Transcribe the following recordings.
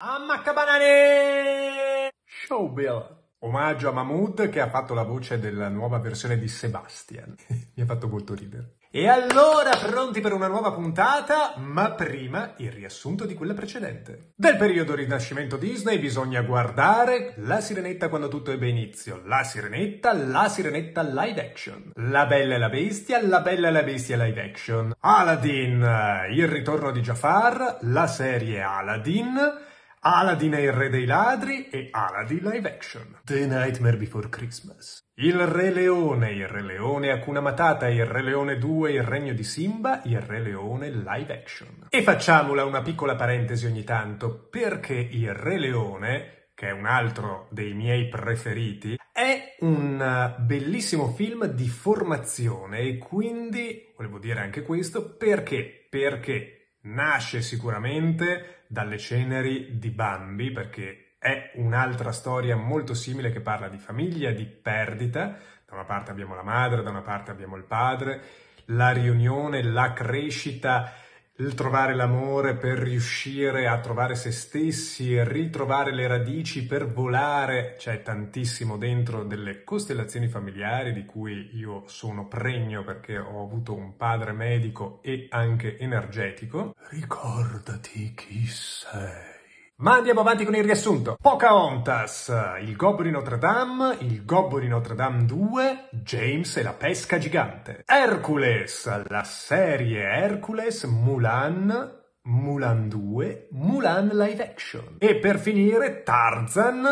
Ammaccabanane! Showbill! Omaggio a Mahmood che ha fatto la voce della nuova versione di Sebastian. Mi ha fatto molto ridere. E allora, pronti per una nuova puntata? Ma prima il riassunto di quella precedente. Del periodo rinascimento Disney bisogna guardare La Sirenetta quando tutto ebbe inizio, La Sirenetta, La Sirenetta live action, La Bella e la Bestia, La Bella e la Bestia live action, Aladdin, Il ritorno di Jafar, la serie Aladdin, Aladdin è il re dei ladri e Aladdin live action. The Nightmare Before Christmas. Il Re Leone, il Re Leone Akuna Matata, il Re Leone 2, il Regno di Simba, il Re Leone live action. E facciamola una piccola parentesi ogni tanto, perché il Re Leone che è un altro dei miei preferiti, è un eh, bellissimo film di formazione e quindi volevo dire anche questo perché, perché nasce sicuramente dalle ceneri di Bambi, perché è un'altra storia molto simile che parla di famiglia, di perdita. Da una parte abbiamo la madre, da una parte abbiamo il padre, la riunione, la crescita il trovare l'amore per riuscire a trovare se stessi, e ritrovare le radici per volare, c'è tantissimo dentro delle costellazioni familiari di cui io sono pregno perché ho avuto un padre medico e anche energetico. Ricordati chi sei. Ma andiamo avanti con il riassunto. Pocahontas, il Gobbo di Notre Dame, il Gobbo di Notre Dame 2, James e la pesca gigante. Hercules, la serie Hercules, Mulan, Mulan 2, Mulan live action. E per finire Tarzan,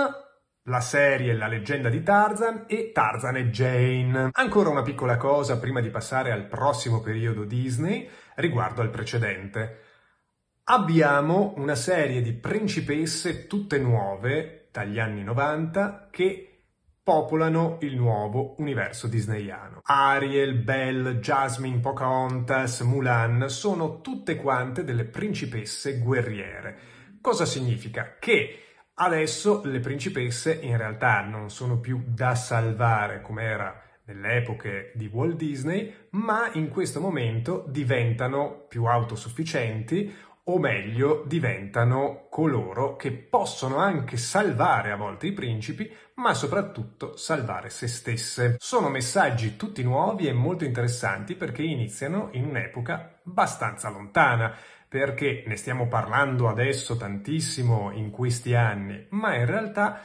la serie La leggenda di Tarzan e Tarzan e Jane. Ancora una piccola cosa prima di passare al prossimo periodo Disney riguardo al precedente abbiamo una serie di principesse tutte nuove dagli anni 90 che popolano il nuovo universo disneyano. Ariel, Belle, Jasmine, Pocahontas, Mulan sono tutte quante delle principesse guerriere. Cosa significa? Che adesso le principesse in realtà non sono più da salvare come era nelle epoche di Walt Disney, ma in questo momento diventano più autosufficienti o meglio diventano coloro che possono anche salvare a volte i principi, ma soprattutto salvare se stesse. Sono messaggi tutti nuovi e molto interessanti perché iniziano in un'epoca abbastanza lontana, perché ne stiamo parlando adesso tantissimo in questi anni, ma in realtà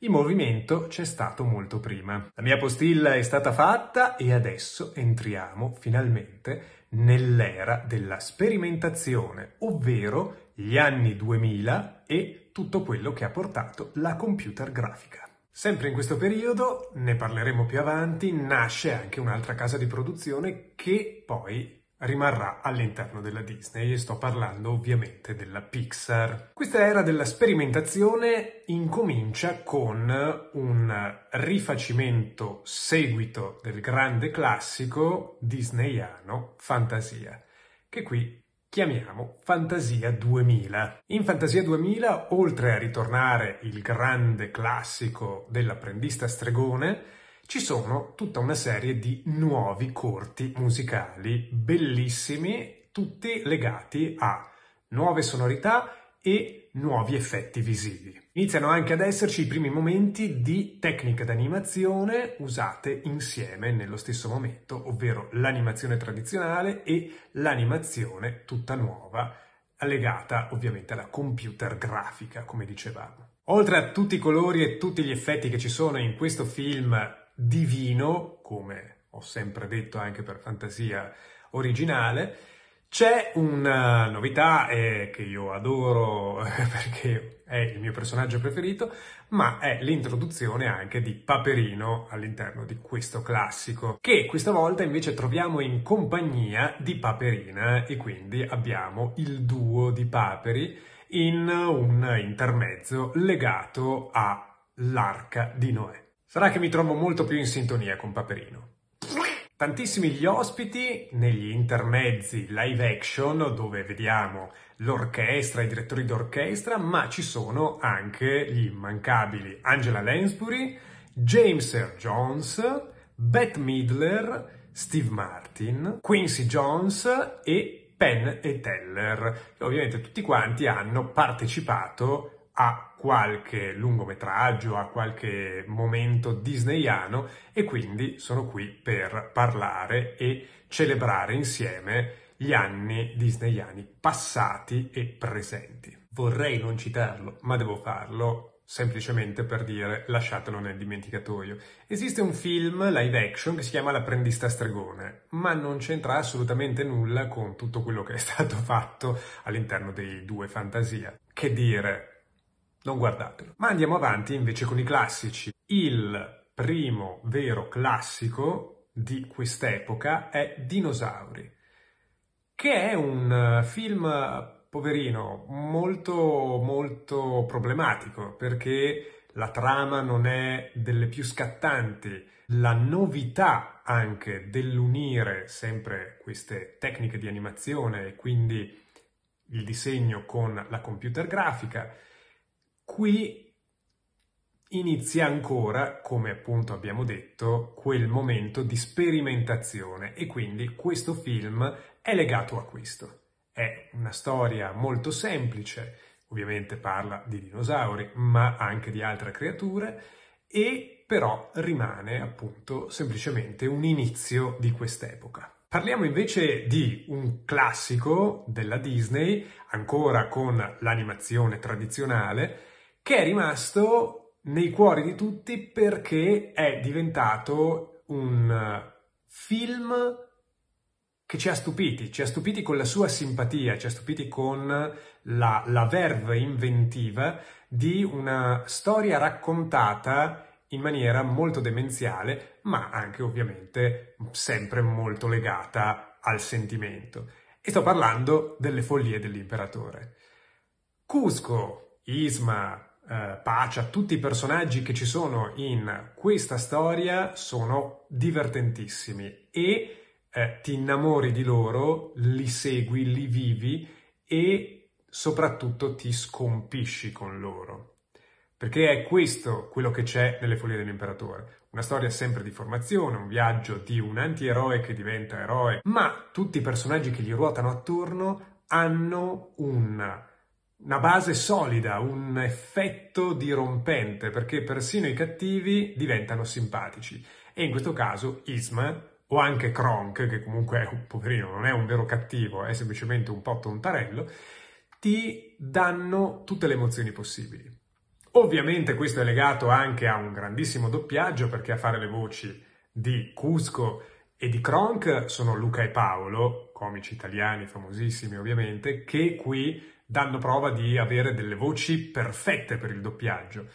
il movimento c'è stato molto prima. La mia postilla è stata fatta e adesso entriamo finalmente nell'era della sperimentazione, ovvero gli anni 2000 e tutto quello che ha portato la computer grafica. Sempre in questo periodo, ne parleremo più avanti, nasce anche un'altra casa di produzione che poi rimarrà all'interno della Disney e sto parlando ovviamente della Pixar. Questa era della sperimentazione incomincia con un rifacimento seguito del grande classico disneyano Fantasia, che qui chiamiamo Fantasia 2000. In Fantasia 2000, oltre a ritornare il grande classico dell'apprendista stregone, ci sono tutta una serie di nuovi corti musicali bellissimi, tutti legati a nuove sonorità e nuovi effetti visivi. Iniziano anche ad esserci i primi momenti di tecniche d'animazione usate insieme nello stesso momento, ovvero l'animazione tradizionale e l'animazione tutta nuova, legata ovviamente alla computer grafica, come dicevamo. Oltre a tutti i colori e tutti gli effetti che ci sono in questo film divino, come ho sempre detto anche per fantasia originale, c'è una novità eh, che io adoro perché è il mio personaggio preferito, ma è l'introduzione anche di Paperino all'interno di questo classico, che questa volta invece troviamo in compagnia di Paperina eh, e quindi abbiamo il duo di Paperi in un intermezzo legato all'arca di Noè. Sarà che mi trovo molto più in sintonia con Paperino. Tantissimi gli ospiti negli intermezzi live action dove vediamo l'orchestra, i direttori d'orchestra, ma ci sono anche gli immancabili Angela Lansbury, James R. Jones, Beth Midler, Steve Martin, Quincy Jones e Penn e Teller, che ovviamente tutti quanti hanno partecipato a qualche lungometraggio, a qualche momento disneyano e quindi sono qui per parlare e celebrare insieme gli anni disneyani passati e presenti. Vorrei non citarlo, ma devo farlo semplicemente per dire lasciatelo nel dimenticatoio. Esiste un film live action che si chiama L'apprendista stregone, ma non c'entra assolutamente nulla con tutto quello che è stato fatto all'interno dei due fantasia. Che dire, non guardatelo. Ma andiamo avanti invece con i classici. Il primo vero classico di quest'epoca è Dinosauri, che è un eh, film poverino molto molto problematico perché la trama non è delle più scattanti, la novità anche dell'unire sempre queste tecniche di animazione e quindi il disegno con la computer grafica Qui inizia ancora, come appunto abbiamo detto, quel momento di sperimentazione e quindi questo film è legato a questo. È una storia molto semplice, ovviamente parla di dinosauri, ma anche di altre creature e però rimane appunto semplicemente un inizio di quest'epoca. Parliamo invece di un classico della Disney, ancora con l'animazione tradizionale, che è rimasto nei cuori di tutti perché è diventato un eh, film che ci ha stupiti, ci ha stupiti con la sua simpatia, ci ha stupiti con la, la verve inventiva di una storia raccontata in maniera molto demenziale, ma anche ovviamente sempre molto legata al sentimento. E sto parlando delle follie dell'imperatore. Cusco, Isma, eh, pace Pacia, tutti i personaggi che ci sono in questa storia sono divertentissimi e eh, ti innamori di loro, li segui, li vivi e soprattutto ti scompisci con loro. Perché è questo quello che c'è nelle Folie dell'Imperatore. Una storia sempre di formazione, un viaggio di un antieroe che diventa eroe, ma tutti i personaggi che gli ruotano attorno hanno un una base solida, un effetto dirompente, perché persino i cattivi diventano simpatici. E in questo caso Isma, o anche Kronk, che comunque è un poverino, non è un vero cattivo, è semplicemente un po' tontarello, ti danno tutte le emozioni possibili. Ovviamente questo è legato anche a un grandissimo doppiaggio, perché a fare le voci di Cusco e di Kronk sono Luca e Paolo, comici italiani famosissimi ovviamente, che qui danno prova di avere delle voci perfette per il doppiaggio.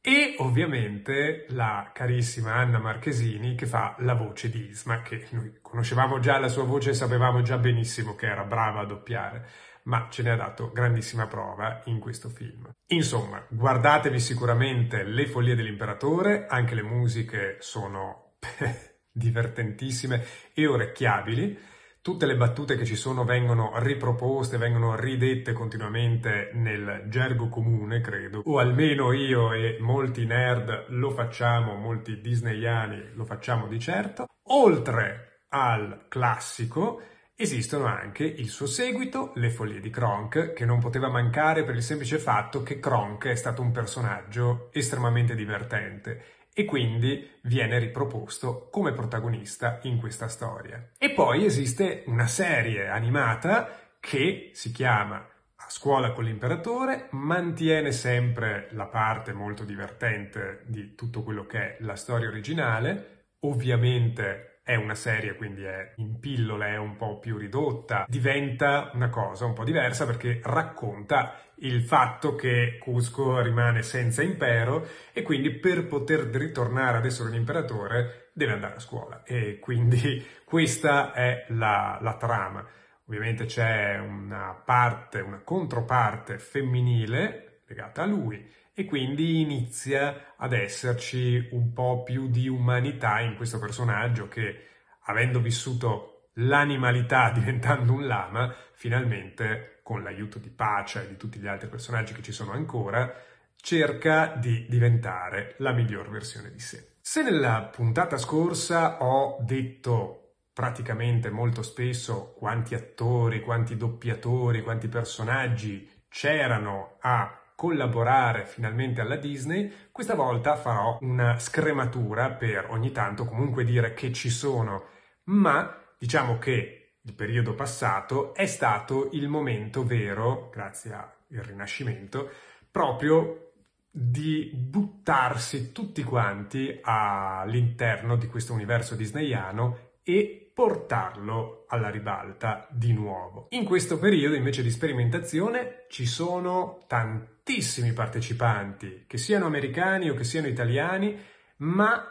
E ovviamente la carissima Anna Marchesini che fa la voce di Isma, che noi conoscevamo già la sua voce e sapevamo già benissimo che era brava a doppiare, ma ce ne ha dato grandissima prova in questo film. Insomma, guardatevi sicuramente Le follie dell'imperatore, anche le musiche sono divertentissime e orecchiabili. Tutte le battute che ci sono vengono riproposte, vengono ridette continuamente nel gergo comune, credo, o almeno io e molti nerd lo facciamo, molti disneyani lo facciamo di certo. Oltre al classico, Esistono anche il suo seguito, Le follie di Kronk, che non poteva mancare per il semplice fatto che Kronk è stato un personaggio estremamente divertente e quindi viene riproposto come protagonista in questa storia. E poi esiste una serie animata che si chiama a scuola con l'imperatore, mantiene sempre la parte molto divertente di tutto quello che è la storia originale, ovviamente è una serie, quindi è in pillole, è un po' più ridotta, diventa una cosa un po' diversa perché racconta il fatto che Cusco rimane senza impero e quindi per poter ritornare ad essere un imperatore deve andare a scuola e quindi questa è la, la trama. Ovviamente c'è una parte, una controparte femminile legata a lui e quindi inizia ad esserci un po' più di umanità in questo personaggio che, avendo vissuto l'animalità diventando un lama, finalmente, con l'aiuto di Pacia e di tutti gli altri personaggi che ci sono ancora, cerca di diventare la miglior versione di sé. Se nella puntata scorsa ho detto praticamente molto spesso quanti attori, quanti doppiatori, quanti personaggi c'erano a collaborare finalmente alla Disney, questa volta farò una scrematura per ogni tanto comunque dire che ci sono, ma diciamo che il periodo passato è stato il momento vero, grazie al Rinascimento, proprio di buttarsi tutti quanti all'interno di questo universo disneyano e portarlo alla ribalta di nuovo. In questo periodo invece di sperimentazione ci sono tantissimi partecipanti, che siano americani o che siano italiani, ma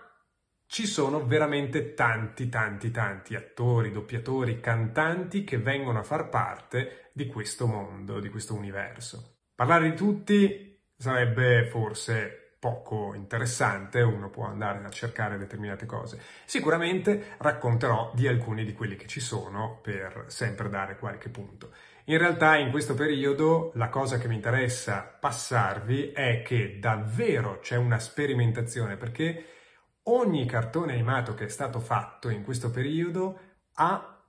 ci sono veramente tanti, tanti, tanti attori, doppiatori, cantanti che vengono a far parte di questo mondo, di questo universo. Parlare di tutti sarebbe forse poco interessante, uno può andare a cercare determinate cose. Sicuramente racconterò di alcuni di quelli che ci sono per sempre dare qualche punto. In realtà in questo periodo la cosa che mi interessa passarvi è che davvero c'è una sperimentazione perché ogni cartone animato che è stato fatto in questo periodo ha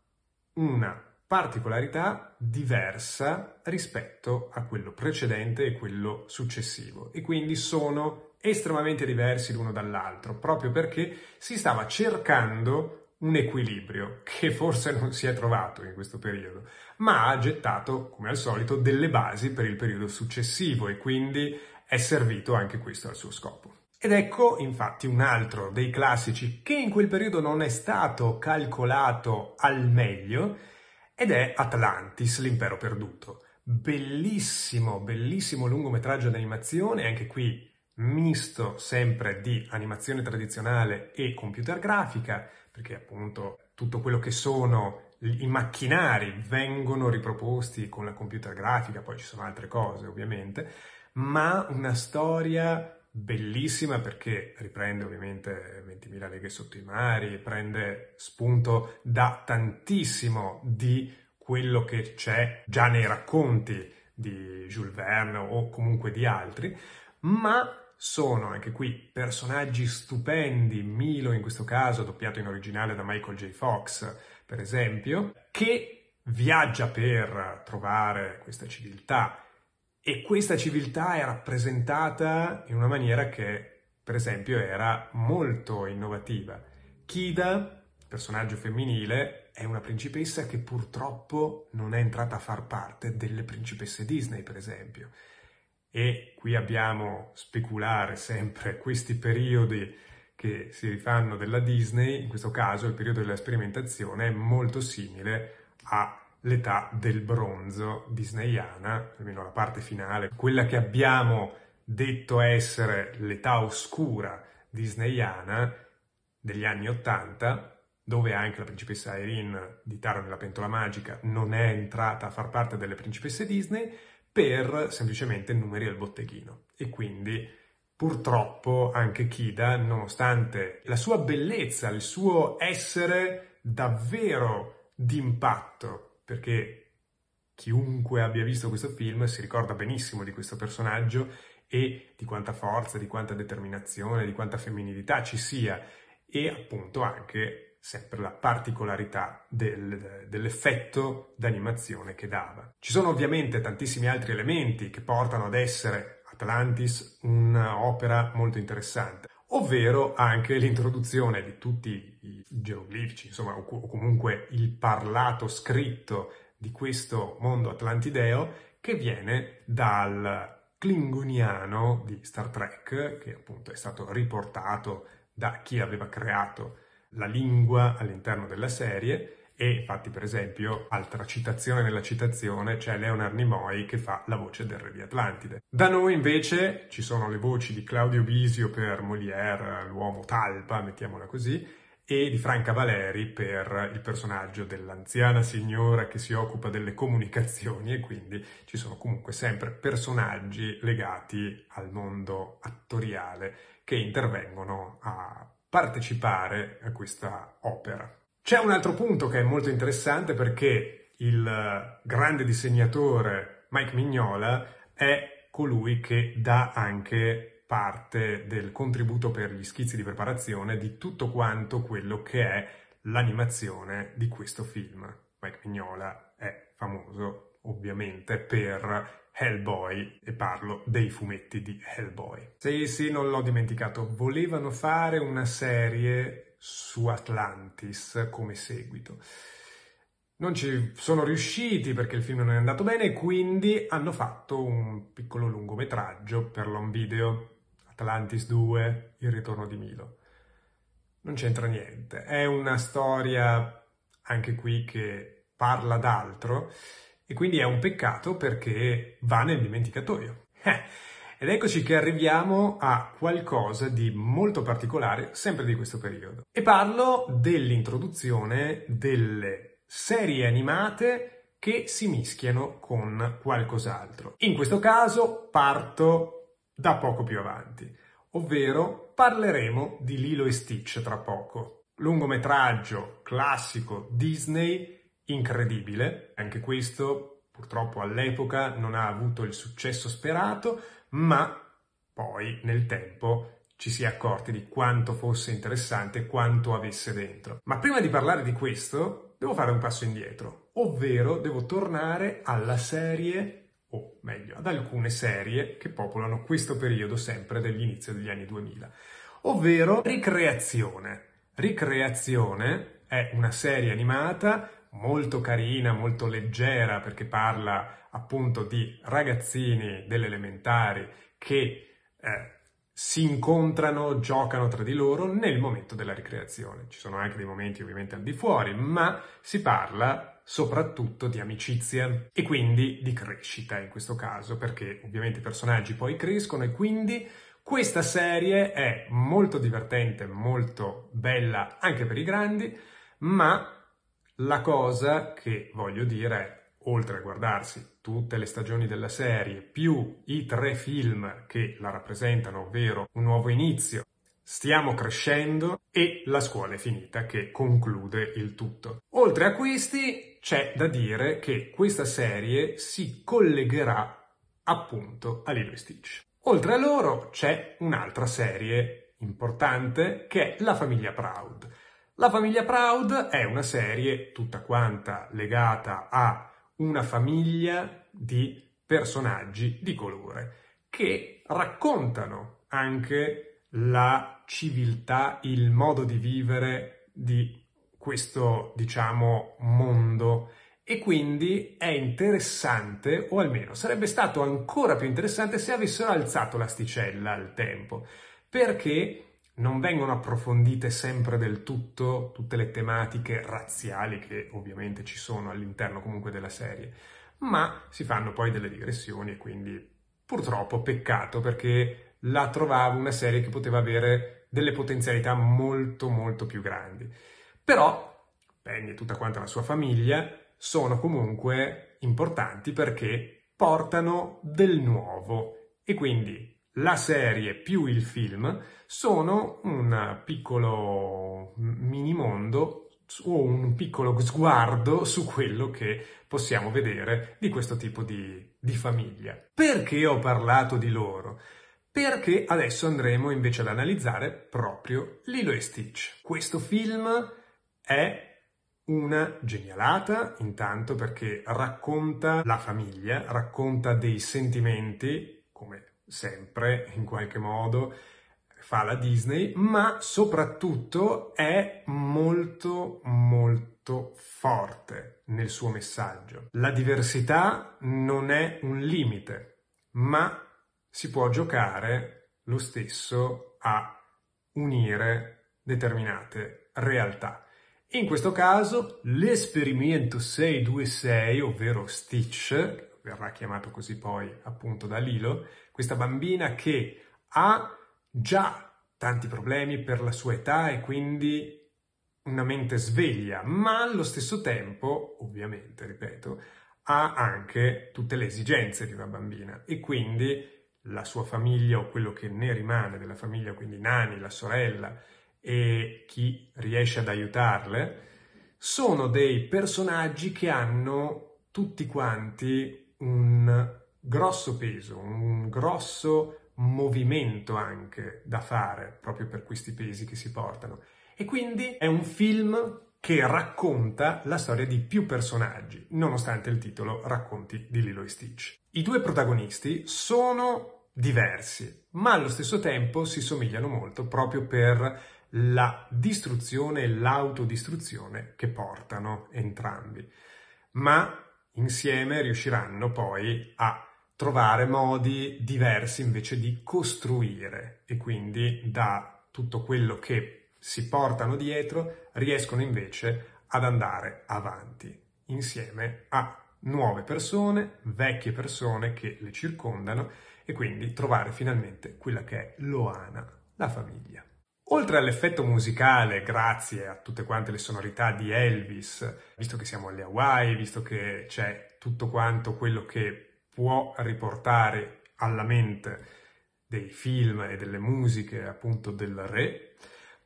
una particolarità diversa rispetto a quello precedente e quello successivo e quindi sono estremamente diversi l'uno dall'altro proprio perché si stava cercando un equilibrio che forse non si è trovato in questo periodo, ma ha gettato, come al solito, delle basi per il periodo successivo e quindi è servito anche questo al suo scopo. Ed ecco infatti un altro dei classici che in quel periodo non è stato calcolato al meglio ed è Atlantis, l'impero perduto. Bellissimo, bellissimo lungometraggio d'animazione, anche qui misto sempre di animazione tradizionale e computer grafica, perché appunto tutto quello che sono i macchinari vengono riproposti con la computer grafica, poi ci sono altre cose ovviamente, ma una storia bellissima perché riprende ovviamente 20.000 leghe sotto i mari, prende spunto da tantissimo di quello che c'è già nei racconti di Jules Verne o comunque di altri, ma sono anche qui personaggi stupendi, Milo in questo caso, doppiato in originale da Michael J. Fox, per esempio, che viaggia per trovare questa civiltà e questa civiltà è rappresentata in una maniera che, per esempio, era molto innovativa. Kida, personaggio femminile, è una principessa che purtroppo non è entrata a far parte delle principesse Disney, per esempio. E qui abbiamo speculare sempre questi periodi che si rifanno della Disney, in questo caso il periodo della sperimentazione è molto simile a l'età del bronzo disneyana, almeno la parte finale, quella che abbiamo detto essere l'età oscura disneyana degli anni Ottanta, dove anche la principessa Irene di Taro nella pentola magica non è entrata a far parte delle principesse Disney per semplicemente numeri al botteghino. E quindi purtroppo anche Kida, nonostante la sua bellezza, il suo essere davvero d'impatto perché chiunque abbia visto questo film si ricorda benissimo di questo personaggio e di quanta forza, di quanta determinazione, di quanta femminilità ci sia e appunto anche sempre la particolarità del, dell'effetto d'animazione che dava. Ci sono ovviamente tantissimi altri elementi che portano ad essere Atlantis un'opera molto interessante ovvero anche l'introduzione di tutti i geroglifici, insomma, o comunque il parlato scritto di questo mondo atlantideo che viene dal klingoniano di Star Trek, che appunto è stato riportato da chi aveva creato la lingua all'interno della serie e infatti, per esempio, altra citazione nella citazione, c'è Leonard Nimoy che fa la voce del Re di Atlantide. Da noi invece ci sono le voci di Claudio Bisio per Molière, l'uomo talpa, mettiamola così, e di Franca Valeri per il personaggio dell'anziana signora che si occupa delle comunicazioni e quindi ci sono comunque sempre personaggi legati al mondo attoriale che intervengono a partecipare a questa opera. C'è un altro punto che è molto interessante perché il eh, grande disegnatore Mike Mignola è colui che dà anche parte del contributo per gli schizzi di preparazione di tutto quanto quello che è l'animazione di questo film. Mike Mignola è famoso ovviamente per Hellboy e parlo dei fumetti di Hellboy. Sì, sì, non l'ho dimenticato. Volevano fare una serie su Atlantis come seguito. Non ci sono riusciti perché il film non è andato bene, quindi hanno fatto un piccolo lungometraggio per l'on video, Atlantis 2, Il ritorno di Milo. Non c'entra niente, è una storia anche qui che parla d'altro e quindi è un peccato perché va nel dimenticatoio. Eh. Ed eccoci che arriviamo a qualcosa di molto particolare, sempre di questo periodo. E parlo dell'introduzione delle serie animate che si mischiano con qualcos'altro. In questo caso parto da poco più avanti, ovvero parleremo di Lilo e Stitch tra poco. Lungometraggio classico Disney incredibile, anche questo purtroppo all'epoca non ha avuto il successo sperato, ma poi nel tempo ci si è accorti di quanto fosse interessante, quanto avesse dentro. Ma prima di parlare di questo, devo fare un passo indietro, ovvero devo tornare alla serie, o meglio, ad alcune serie che popolano questo periodo sempre dell'inizio degli anni 2000, ovvero Ricreazione. Ricreazione è una serie animata molto carina, molto leggera perché parla appunto di ragazzini delle elementari che eh, si incontrano, giocano tra di loro nel momento della ricreazione. Ci sono anche dei momenti ovviamente al di fuori, ma si parla soprattutto di amicizia e quindi di crescita in questo caso, perché ovviamente i personaggi poi crescono e quindi questa serie è molto divertente, molto bella anche per i grandi, ma la cosa che voglio dire è, oltre a guardarsi tutte le stagioni della serie, più i tre film che la rappresentano, ovvero Un nuovo inizio, Stiamo crescendo e La scuola è finita che conclude il tutto. Oltre a questi c'è da dire che questa serie si collegherà appunto a Lilo e Stitch. Oltre a loro c'è un'altra serie importante che è La famiglia Proud. La famiglia Proud è una serie tutta quanta legata a una famiglia di personaggi di colore che raccontano anche la civiltà, il modo di vivere di questo, diciamo, mondo e quindi è interessante, o almeno sarebbe stato ancora più interessante se avessero alzato l'asticella al tempo, perché non vengono approfondite sempre del tutto tutte le tematiche razziali che ovviamente ci sono all'interno comunque della serie, ma si fanno poi delle digressioni e quindi purtroppo peccato perché la trovavo una serie che poteva avere delle potenzialità molto molto più grandi. Però Penny e tutta quanta la sua famiglia sono comunque importanti perché portano del nuovo e quindi la serie più il film sono un piccolo mini mondo o un piccolo sguardo su quello che possiamo vedere di questo tipo di, di famiglia. Perché ho parlato di loro? Perché adesso andremo invece ad analizzare proprio Lilo e Stitch. Questo film è una genialata, intanto perché racconta la famiglia, racconta dei sentimenti, come sempre in qualche modo, fa la Disney, ma soprattutto è molto molto forte nel suo messaggio. La diversità non è un limite, ma si può giocare lo stesso a unire determinate realtà. In questo caso l'esperimento 626, ovvero Stitch, verrà chiamato così poi appunto da Lilo, questa bambina che ha già tanti problemi per la sua età e quindi una mente sveglia, ma allo stesso tempo, ovviamente, ripeto, ha anche tutte le esigenze di una bambina e quindi la sua famiglia o quello che ne rimane della famiglia, quindi nani, la sorella e chi riesce ad aiutarle, sono dei personaggi che hanno tutti quanti un grosso peso, un grosso movimento anche da fare proprio per questi pesi che si portano. E quindi è un film che racconta la storia di più personaggi, nonostante il titolo racconti di Lilo e Stitch. I due protagonisti sono diversi, ma allo stesso tempo si somigliano molto proprio per la distruzione e l'autodistruzione che portano entrambi. Ma insieme riusciranno poi a trovare modi diversi invece di costruire e quindi da tutto quello che si portano dietro riescono invece ad andare avanti insieme a nuove persone, vecchie persone che le circondano e quindi trovare finalmente quella che è Loana, la famiglia. Oltre all'effetto musicale, grazie a tutte quante le sonorità di Elvis, visto che siamo alle Hawaii, visto che c'è tutto quanto quello che può riportare alla mente dei film e delle musiche appunto del re,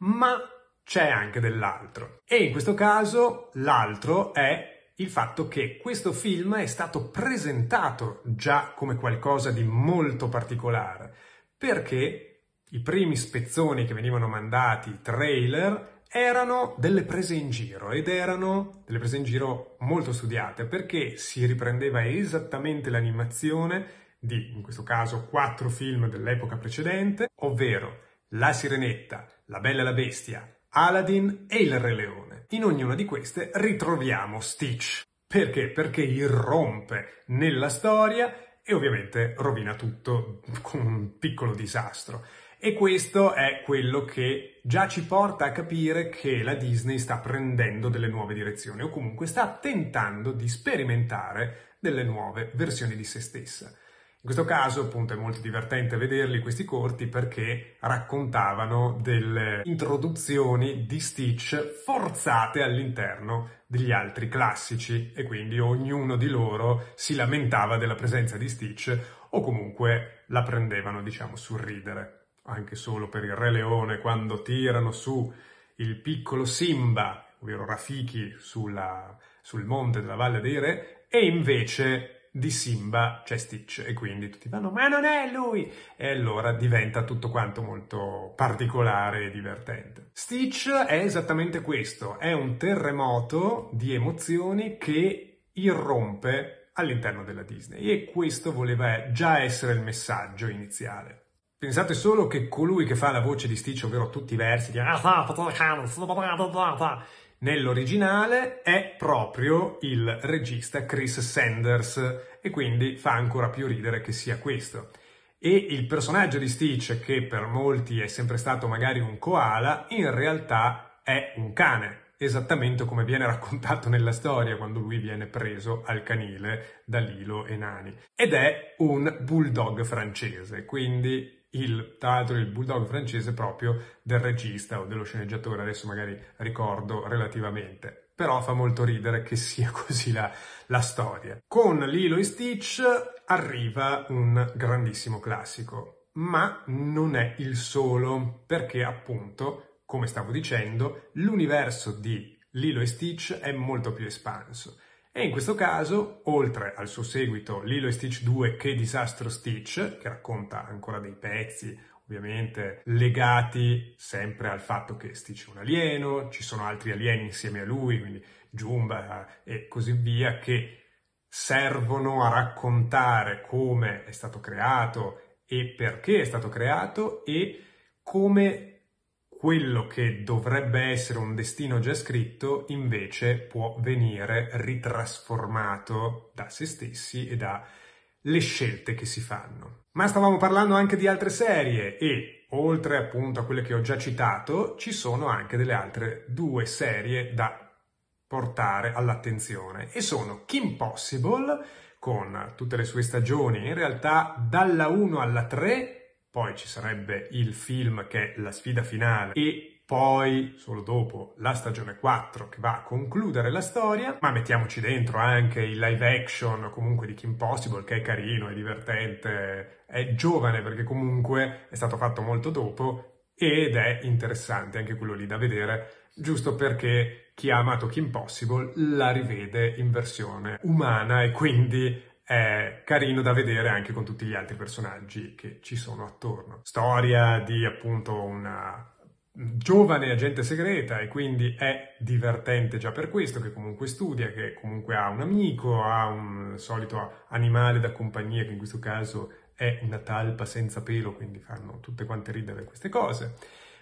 ma c'è anche dell'altro. E in questo caso l'altro è il fatto che questo film è stato presentato già come qualcosa di molto particolare, perché i primi spezzoni che venivano mandati, i trailer, erano delle prese in giro ed erano delle prese in giro molto studiate perché si riprendeva esattamente l'animazione di, in questo caso, quattro film dell'epoca precedente, ovvero La Sirenetta, La Bella e la Bestia, Aladdin e Il Re Leone. In ognuna di queste ritroviamo Stitch. Perché? Perché irrompe nella storia e ovviamente rovina tutto con un piccolo disastro. E questo è quello che già ci porta a capire che la Disney sta prendendo delle nuove direzioni o comunque sta tentando di sperimentare delle nuove versioni di se stessa. In questo caso appunto è molto divertente vederli questi corti perché raccontavano delle introduzioni di Stitch forzate all'interno degli altri classici e quindi ognuno di loro si lamentava della presenza di Stitch o comunque la prendevano diciamo sul ridere anche solo per il Re Leone, quando tirano su il piccolo Simba, ovvero Rafiki, sulla, sul monte della Valle dei Re, e invece di Simba c'è Stitch e quindi tutti vanno ma non è lui e allora diventa tutto quanto molto particolare e divertente. Stitch è esattamente questo, è un terremoto di emozioni che irrompe all'interno della Disney e questo voleva già essere il messaggio iniziale. Pensate solo che colui che fa la voce di Stitch, ovvero tutti i versi, di... Ah, nell'originale è proprio il regista Chris Sanders e quindi fa ancora più ridere che sia questo. E il personaggio di Stitch, che per molti è sempre stato magari un koala, in realtà è un cane, esattamente come viene raccontato nella storia quando lui viene preso al canile da Lilo e Nani. Ed è un bulldog francese, quindi il, tra l'altro il bulldog francese proprio del regista o dello sceneggiatore, adesso magari ricordo relativamente. Però fa molto ridere che sia così la, la storia. Con Lilo e Stitch arriva un grandissimo classico, ma non è il solo, perché appunto, come stavo dicendo, l'universo di Lilo e Stitch è molto più espanso. E in questo caso, oltre al suo seguito Lilo e Stitch 2 Che disastro Stitch, che racconta ancora dei pezzi ovviamente legati sempre al fatto che Stitch è un alieno, ci sono altri alieni insieme a lui, quindi Jumba e così via, che servono a raccontare come è stato creato e perché è stato creato e come quello che dovrebbe essere un destino già scritto invece può venire ritrasformato da se stessi e dalle scelte che si fanno. Ma stavamo parlando anche di altre serie e oltre appunto a quelle che ho già citato ci sono anche delle altre due serie da portare all'attenzione e sono Kim Possible con tutte le sue stagioni in realtà dalla 1 alla 3 poi ci sarebbe il film che è la sfida finale e poi, solo dopo, la stagione 4 che va a concludere la storia, ma mettiamoci dentro anche il live action comunque di Kim Possible che è carino, è divertente, è giovane perché comunque è stato fatto molto dopo ed è interessante anche quello lì da vedere, giusto perché chi ha amato Kim Possible la rivede in versione umana e quindi è carino da vedere anche con tutti gli altri personaggi che ci sono attorno. Storia di appunto una giovane agente segreta e quindi è divertente già per questo che comunque studia, che comunque ha un amico, ha un solito animale da compagnia che in questo caso è una talpa senza pelo, quindi fanno tutte quante ridere queste cose.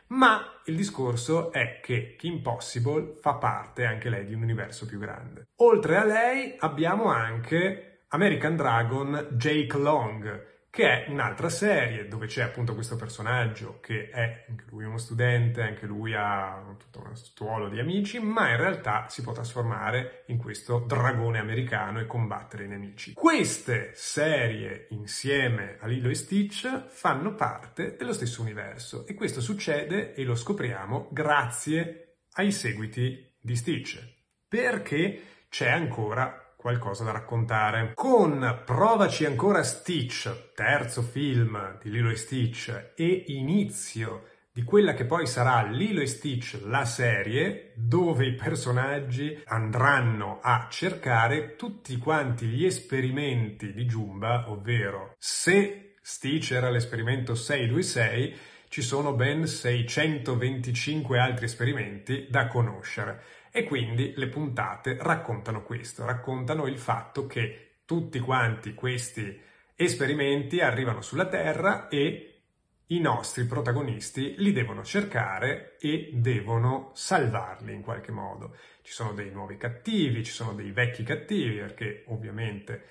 Ma il discorso è che Kim Possible fa parte anche lei di un universo più grande. Oltre a lei abbiamo anche American Dragon Jake Long, che è un'altra serie dove c'è appunto questo personaggio che è anche lui uno studente, anche lui ha tutto un stuolo di amici, ma in realtà si può trasformare in questo dragone americano e combattere i nemici. Queste serie insieme a Lilo e Stitch fanno parte dello stesso universo e questo succede e lo scopriamo grazie ai seguiti di Stitch, perché c'è ancora qualcosa da raccontare. Con Provaci ancora Stitch, terzo film di Lilo e Stitch e inizio di quella che poi sarà Lilo e Stitch, la serie, dove i personaggi andranno a cercare tutti quanti gli esperimenti di Jumba, ovvero se Stitch era l'esperimento 626, ci sono ben 625 altri esperimenti da conoscere. E quindi le puntate raccontano questo, raccontano il fatto che tutti quanti questi esperimenti arrivano sulla Terra e i nostri protagonisti li devono cercare e devono salvarli in qualche modo. Ci sono dei nuovi cattivi, ci sono dei vecchi cattivi, perché ovviamente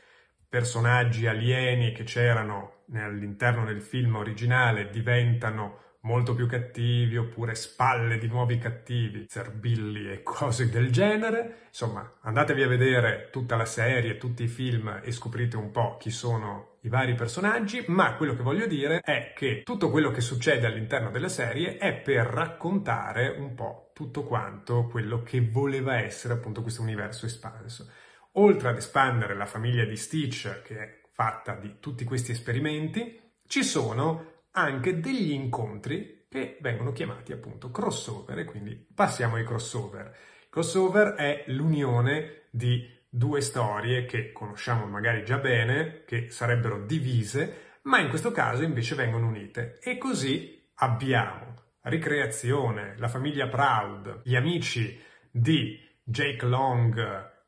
personaggi alieni che c'erano all'interno del film originale diventano molto più cattivi oppure spalle di nuovi cattivi, zerbilli e cose del genere. Insomma, andatevi a vedere tutta la serie, tutti i film e scoprite un po' chi sono i vari personaggi, ma quello che voglio dire è che tutto quello che succede all'interno della serie è per raccontare un po' tutto quanto quello che voleva essere appunto questo universo espanso. Oltre ad espandere la famiglia di Stitch, che è fatta di tutti questi esperimenti, ci sono anche degli incontri che vengono chiamati appunto crossover e quindi passiamo ai crossover. Crossover è l'unione di due storie che conosciamo magari già bene, che sarebbero divise, ma in questo caso invece vengono unite. E così abbiamo Ricreazione, La famiglia Proud, Gli amici di Jake Long,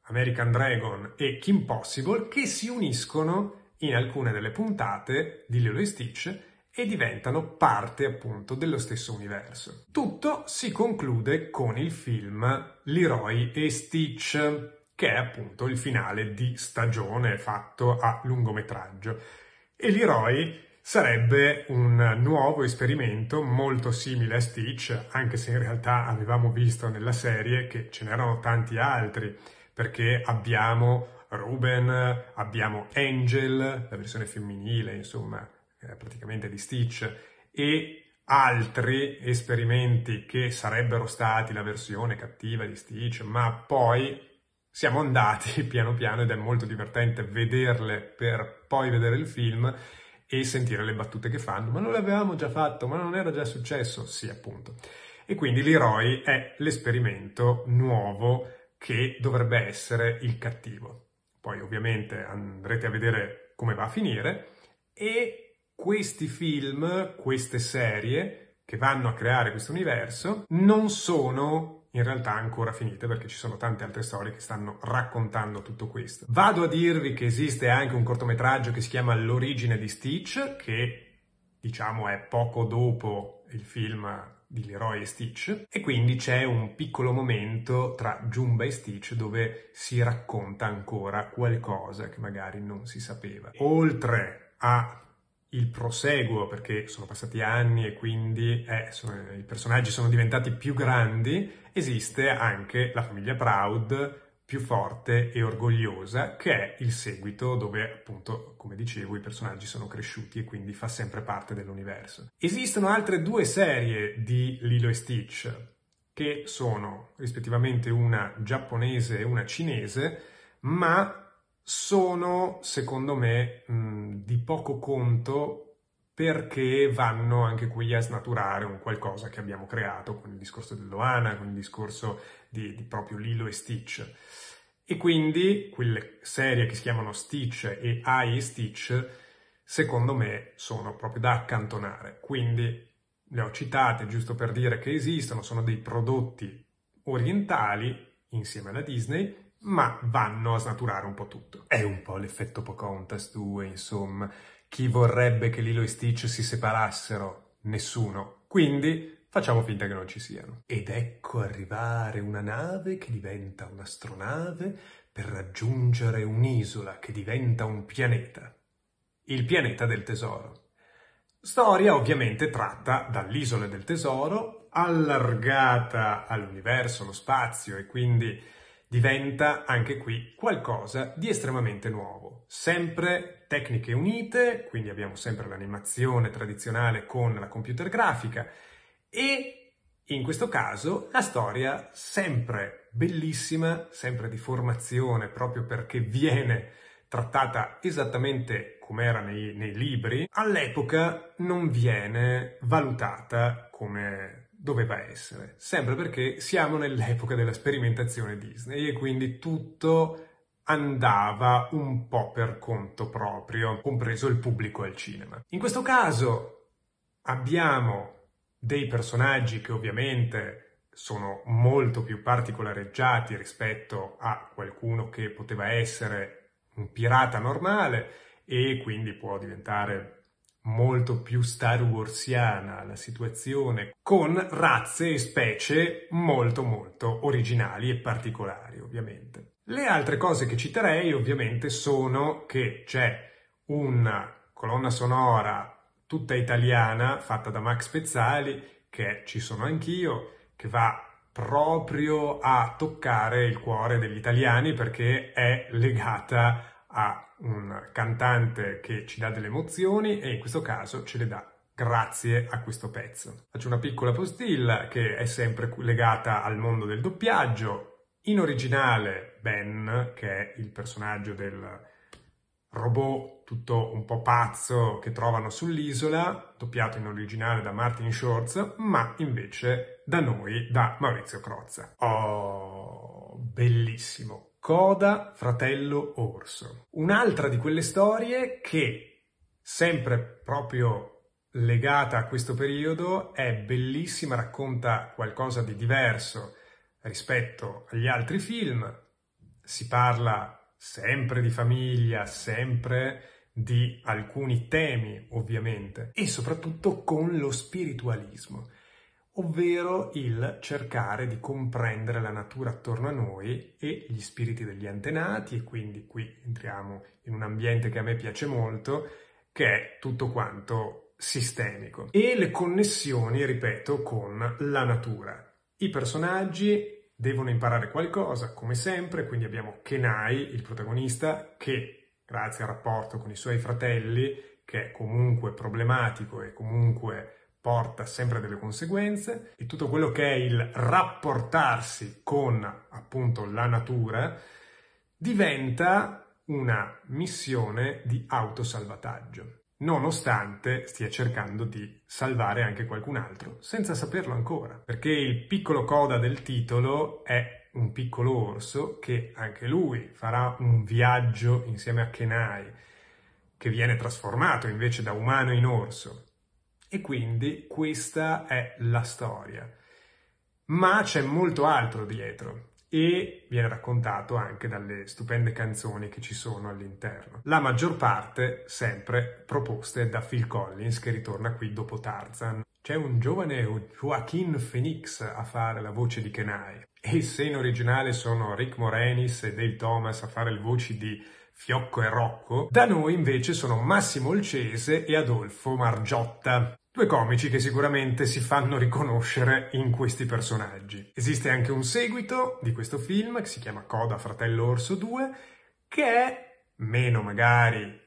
American Dragon e Kim Possible che si uniscono in alcune delle puntate di Lilo e Stitch e diventano parte appunto dello stesso universo. Tutto si conclude con il film Leroy e Stitch, che è appunto il finale di stagione fatto a lungometraggio. E Leroy sarebbe un nuovo esperimento molto simile a Stitch, anche se in realtà avevamo visto nella serie che ce n'erano tanti altri, perché abbiamo Ruben, abbiamo Angel, la versione femminile, insomma, eh, praticamente di Stitch, e altri esperimenti che sarebbero stati la versione cattiva di Stitch, ma poi siamo andati piano piano ed è molto divertente vederle per poi vedere il film e sentire le battute che fanno. Ma non l'avevamo già fatto, ma non era già successo? Sì, appunto. E quindi Leroy è l'esperimento nuovo che dovrebbe essere il cattivo. Poi ovviamente andrete a vedere come va a finire e questi film, queste serie che vanno a creare questo universo, non sono in realtà ancora finite perché ci sono tante altre storie che stanno raccontando tutto questo. Vado a dirvi che esiste anche un cortometraggio che si chiama L'origine di Stitch, che diciamo è poco dopo il film di Leroy e Stitch e quindi c'è un piccolo momento tra Jumba e Stitch dove si racconta ancora qualcosa che magari non si sapeva. Oltre a il proseguo, perché sono passati anni e quindi eh, sono, i personaggi sono diventati più grandi, esiste anche la famiglia Proud, più forte e orgogliosa, che è il seguito dove appunto, come dicevo, i personaggi sono cresciuti e quindi fa sempre parte dell'universo. Esistono altre due serie di Lilo e Stitch, che sono rispettivamente una giapponese e una cinese, ma sono, secondo me, mh, mm, di poco conto perché vanno anche qui a snaturare un qualcosa che abbiamo creato con il discorso di Loana, con il discorso di, di proprio Lilo e Stitch. E quindi quelle serie che si chiamano Stitch e Ai Stitch, secondo me, sono proprio da accantonare. Quindi le ho citate giusto per dire che esistono, sono dei prodotti orientali insieme alla Disney ma vanno a snaturare un po' tutto. È un po' l'effetto Pocontas 2, insomma. Chi vorrebbe che Lilo e Stitch si separassero? Nessuno. Quindi facciamo finta che non ci siano. Ed ecco arrivare una nave che diventa un'astronave per raggiungere un'isola che diventa un pianeta. Il pianeta del tesoro. Storia ovviamente tratta dall'isola del tesoro, allargata all'universo, allo spazio e quindi diventa anche qui qualcosa di estremamente nuovo. Sempre tecniche unite, quindi abbiamo sempre l'animazione tradizionale con la computer grafica e in questo caso la storia sempre bellissima, sempre di formazione, proprio perché viene trattata esattamente come era nei, nei libri, all'epoca non viene valutata come doveva essere, sempre perché siamo nell'epoca della sperimentazione Disney e quindi tutto andava un po' per conto proprio, compreso il pubblico al cinema. In questo caso abbiamo dei personaggi che ovviamente sono molto più particolareggiati rispetto a qualcuno che poteva essere un pirata normale e quindi può diventare molto più Star Warsiana la situazione, con razze e specie molto molto originali e particolari ovviamente. Le altre cose che citerei ovviamente sono che c'è una colonna sonora tutta italiana fatta da Max Pezzali, che ci sono anch'io, che va proprio a toccare il cuore degli italiani perché è legata a un cantante che ci dà delle emozioni e in questo caso ce le dà grazie a questo pezzo. Faccio una piccola postilla che è sempre legata al mondo del doppiaggio. In originale Ben, che è il personaggio del robot tutto un po' pazzo che trovano sull'isola, doppiato in originale da Martin Shorts, ma invece da noi, da Maurizio Crozza. Oh, bellissimo! Coda fratello orso. Un'altra di quelle storie che, sempre proprio legata a questo periodo, è bellissima, racconta qualcosa di diverso rispetto agli altri film. Si parla sempre di famiglia, sempre di alcuni temi, ovviamente, e soprattutto con lo spiritualismo ovvero il cercare di comprendere la natura attorno a noi e gli spiriti degli antenati e quindi qui entriamo in un ambiente che a me piace molto, che è tutto quanto sistemico e le connessioni, ripeto, con la natura. I personaggi devono imparare qualcosa, come sempre, quindi abbiamo Kenai, il protagonista, che grazie al rapporto con i suoi fratelli, che è comunque problematico e comunque porta sempre delle conseguenze e tutto quello che è il rapportarsi con appunto la natura diventa una missione di autosalvataggio, nonostante stia cercando di salvare anche qualcun altro, senza saperlo ancora, perché il piccolo coda del titolo è un piccolo orso che anche lui farà un viaggio insieme a Kenai, che viene trasformato invece da umano in orso e quindi questa è la storia. Ma c'è molto altro dietro e viene raccontato anche dalle stupende canzoni che ci sono all'interno. La maggior parte sempre proposte da Phil Collins che ritorna qui dopo Tarzan. C'è un giovane Joaquin Phoenix a fare la voce di Kenai e se in originale sono Rick Morenis e Dale Thomas a fare le voci di Fiocco e Rocco, da noi invece sono Massimo Olcese e Adolfo Margiotta. Due comici che sicuramente si fanno riconoscere in questi personaggi. Esiste anche un seguito di questo film che si chiama Coda Fratello Orso 2 che è meno magari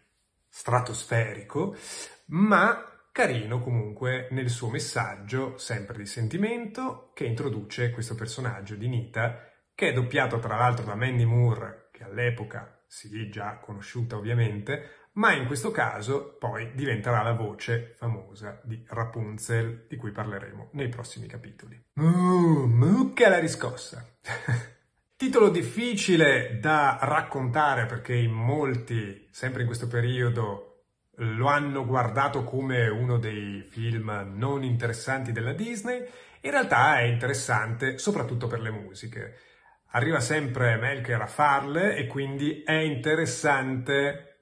stratosferico, ma carino comunque nel suo messaggio, sempre di sentimento, che introduce questo personaggio di Nita, che è doppiato tra l'altro da Mandy Moore, che all'epoca, si sì, già conosciuta ovviamente, ma in questo caso poi diventerà la voce famosa di Rapunzel, di cui parleremo nei prossimi capitoli. Uh, mucca la riscossa! Titolo difficile da raccontare perché in molti, sempre in questo periodo, lo hanno guardato come uno dei film non interessanti della Disney. In realtà è interessante soprattutto per le musiche. Arriva sempre Melker a farle e quindi è interessante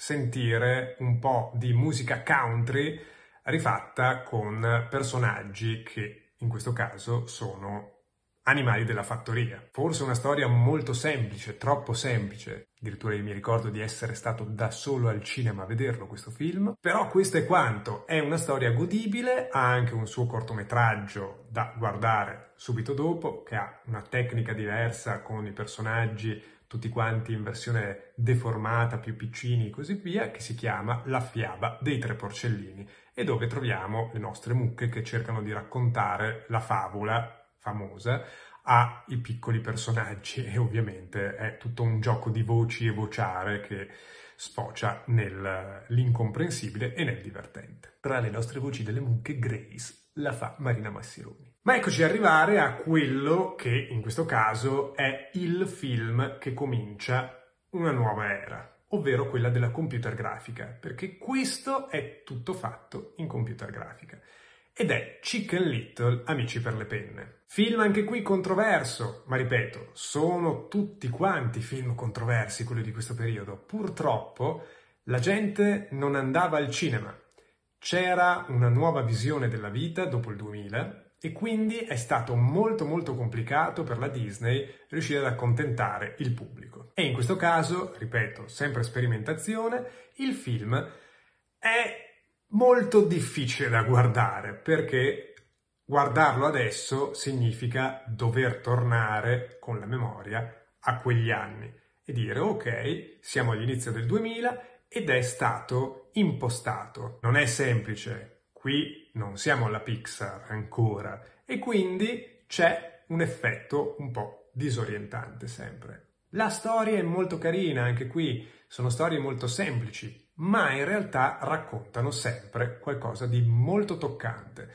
sentire un po' di musica country rifatta con personaggi che in questo caso sono animali della fattoria. Forse una storia molto semplice, troppo semplice. Addirittura io mi ricordo di essere stato da solo al cinema a vederlo questo film. Però questo è quanto. È una storia godibile, ha anche un suo cortometraggio da guardare subito dopo, che ha una tecnica diversa con i personaggi tutti quanti in versione deformata, più piccini e così via, che si chiama La fiaba dei tre porcellini e dove troviamo le nostre mucche che cercano di raccontare la favola famosa ai piccoli personaggi e ovviamente è tutto un gioco di voci e vociare che sfocia nell'incomprensibile e nel divertente. Tra le nostre voci delle mucche Grace la fa Marina Massironi. Ma eccoci arrivare a quello che in questo caso è il film che comincia una nuova era, ovvero quella della computer grafica, perché questo è tutto fatto in computer grafica. Ed è Chicken Little, Amici per le penne. Film anche qui controverso, ma ripeto, sono tutti quanti film controversi quelli di questo periodo. Purtroppo la gente non andava al cinema. C'era una nuova visione della vita dopo il 2000 e quindi è stato molto molto complicato per la Disney riuscire ad accontentare il pubblico. E in questo caso, ripeto, sempre sperimentazione, il film è molto difficile da guardare perché guardarlo adesso significa dover tornare con la memoria a quegli anni e dire ok, siamo all'inizio del 2000 ed è stato impostato. Non è semplice, qui non siamo alla Pixar ancora e quindi c'è un effetto un po' disorientante sempre. La storia è molto carina, anche qui sono storie molto semplici, ma in realtà raccontano sempre qualcosa di molto toccante.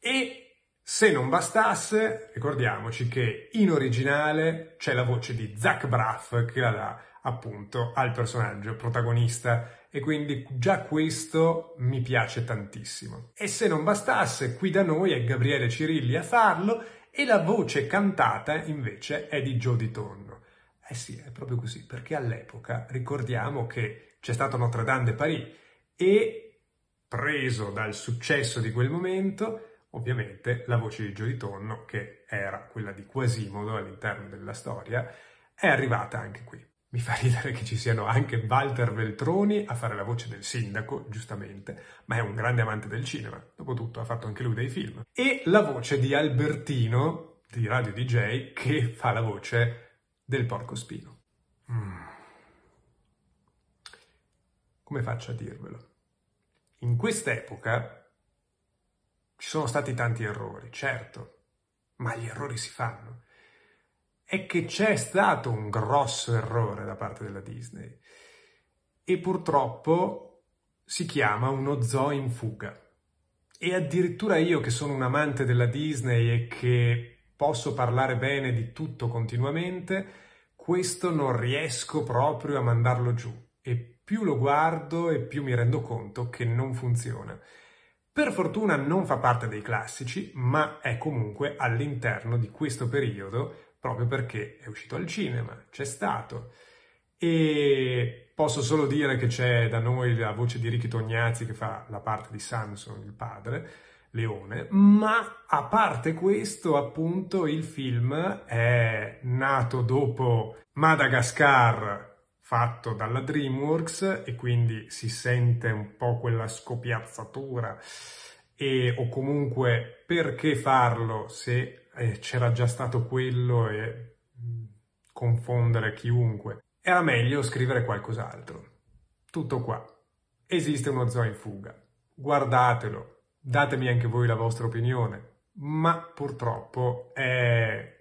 E se non bastasse, ricordiamoci che in originale c'è la voce di Zach Braff che la dà appunto al personaggio protagonista e quindi già questo mi piace tantissimo. E se non bastasse, qui da noi è Gabriele Cirilli a farlo e la voce cantata invece è di Joe Di Tonno. Eh sì, è proprio così, perché all'epoca ricordiamo che c'è stato Notre Dame de Paris e preso dal successo di quel momento, ovviamente la voce di Joe Di Tonno, che era quella di Quasimodo all'interno della storia, è arrivata anche qui. Mi fa ridere che ci siano anche Walter Veltroni a fare la voce del sindaco, giustamente, ma è un grande amante del cinema, dopotutto ha fatto anche lui dei film. E la voce di Albertino, di Radio DJ, che fa la voce del porcospino. Mm. Come faccio a dirvelo? In quest'epoca ci sono stati tanti errori, certo, ma gli errori si fanno è che c'è stato un grosso errore da parte della Disney e purtroppo si chiama uno zoo in fuga. E addirittura io che sono un amante della Disney e che posso parlare bene di tutto continuamente, questo non riesco proprio a mandarlo giù e più lo guardo e più mi rendo conto che non funziona. Per fortuna non fa parte dei classici, ma è comunque all'interno di questo periodo proprio perché è uscito al cinema, c'è stato. E posso solo dire che c'è da noi la voce di Ricky Tognazzi che fa la parte di Samson, il padre, Leone, ma a parte questo, appunto, il film è nato dopo Madagascar fatto dalla DreamWorks e quindi si sente un po' quella scopiazzatura e o comunque perché farlo se eh, c'era già stato quello e mm, confondere chiunque. Era meglio scrivere qualcos'altro. Tutto qua. Esiste uno zoo in fuga. Guardatelo, datemi anche voi la vostra opinione, ma purtroppo è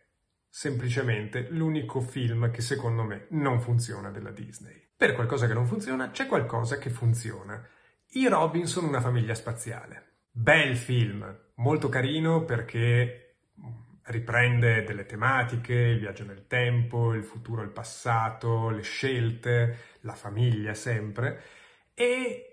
semplicemente l'unico film che secondo me non funziona della Disney. Per qualcosa che non funziona c'è qualcosa che funziona. I Robin sono una famiglia spaziale. Bel film, molto carino perché riprende delle tematiche, il viaggio nel tempo, il futuro, il passato, le scelte, la famiglia sempre e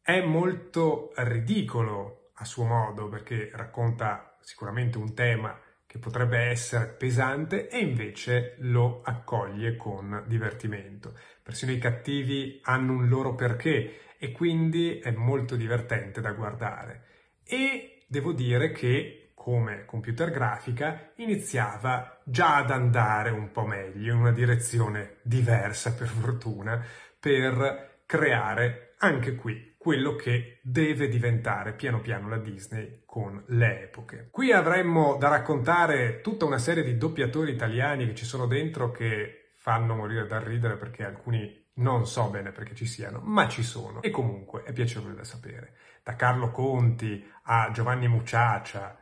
è molto ridicolo a suo modo perché racconta sicuramente un tema che potrebbe essere pesante e invece lo accoglie con divertimento. Persino i cattivi hanno un loro perché e quindi è molto divertente da guardare. E devo dire che come computer grafica iniziava già ad andare un po' meglio, in una direzione diversa per fortuna, per creare anche qui quello che deve diventare piano piano la Disney con le epoche. Qui avremmo da raccontare tutta una serie di doppiatori italiani che ci sono dentro che fanno morire dal ridere perché alcuni non so bene perché ci siano, ma ci sono e comunque è piacevole da sapere. Da Carlo Conti a Giovanni Mucciaccia,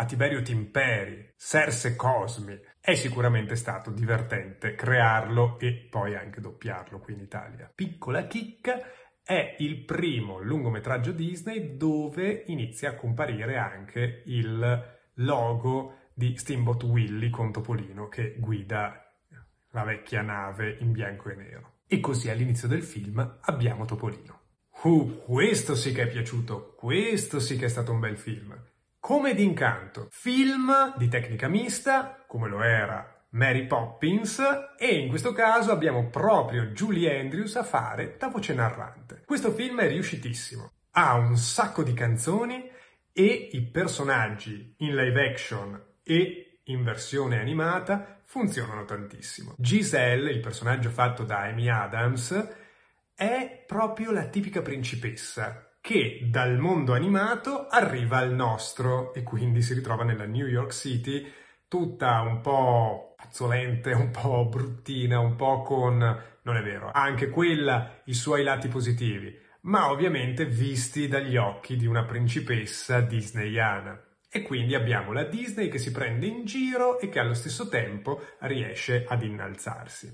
a Tiberio Timperi, Serse Cosmi. È sicuramente stato divertente crearlo e poi anche doppiarlo qui in Italia. Piccola chicca, è il primo lungometraggio Disney dove inizia a comparire anche il logo di Steamboat Willy con Topolino che guida la vecchia nave in bianco e nero. E così all'inizio del film abbiamo Topolino. Uh, questo sì che è piaciuto, questo sì che è stato un bel film. Come d'incanto, film di tecnica mista, come lo era Mary Poppins, e in questo caso abbiamo proprio Julie Andrews a fare da voce narrante. Questo film è riuscitissimo, ha un sacco di canzoni e i personaggi in live action e in versione animata funzionano tantissimo. Giselle, il personaggio fatto da Amy Adams, è proprio la tipica principessa che dal mondo animato arriva al nostro e quindi si ritrova nella New York City tutta un po' pazzolente, un po' bruttina, un po' con... non è vero, anche quella i suoi lati positivi, ma ovviamente visti dagli occhi di una principessa disneyana. E quindi abbiamo la Disney che si prende in giro e che allo stesso tempo riesce ad innalzarsi.